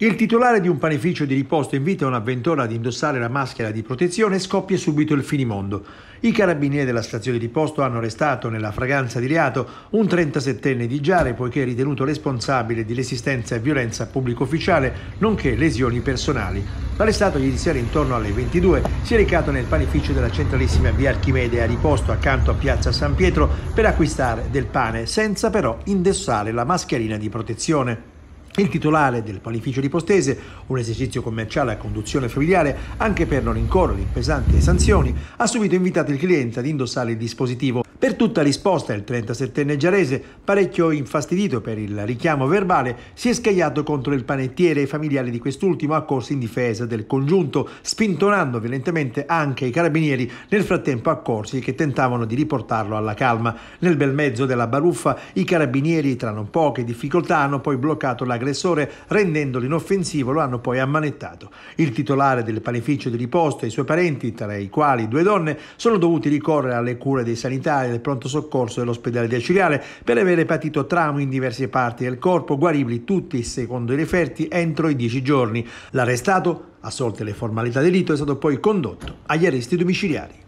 Il titolare di un panificio di riposto invita un avventore ad indossare la maschera di protezione e scoppia subito il finimondo. I carabinieri della stazione di riposto hanno arrestato nella fragranza di reato un 37enne di Giare poiché è ritenuto responsabile di resistenza e violenza pubblico ufficiale, nonché lesioni personali. L'arrestato ieri sera intorno alle 22 si è recato nel panificio della centralissima via Archimede a riposto accanto a piazza San Pietro per acquistare del pane senza però indossare la mascherina di protezione. Il titolare del panificio di Postese, un esercizio commerciale a conduzione familiare, anche per non incorrere in pesanti sanzioni, ha subito invitato il cliente ad indossare il dispositivo. Per tutta risposta il 37enne Giarese, parecchio infastidito per il richiamo verbale, si è scagliato contro il panettiere e i familiari di quest'ultimo a corso in difesa del congiunto, spintonando violentemente anche i carabinieri, nel frattempo accorsi che tentavano di riportarlo alla calma. Nel bel mezzo della baruffa i carabinieri, tra non poche difficoltà, hanno poi bloccato la aggressore rendendolo inoffensivo, lo hanno poi ammanettato. Il titolare del panificio di riposto e i suoi parenti, tra i quali due donne, sono dovuti ricorrere alle cure dei sanitari del pronto soccorso dell'ospedale di Acireale per avere patito traumi in diverse parti del corpo, guaribili tutti, secondo i referti, entro i dieci giorni. L'arrestato, assolte le formalità delitto, è stato poi condotto agli arresti domiciliari.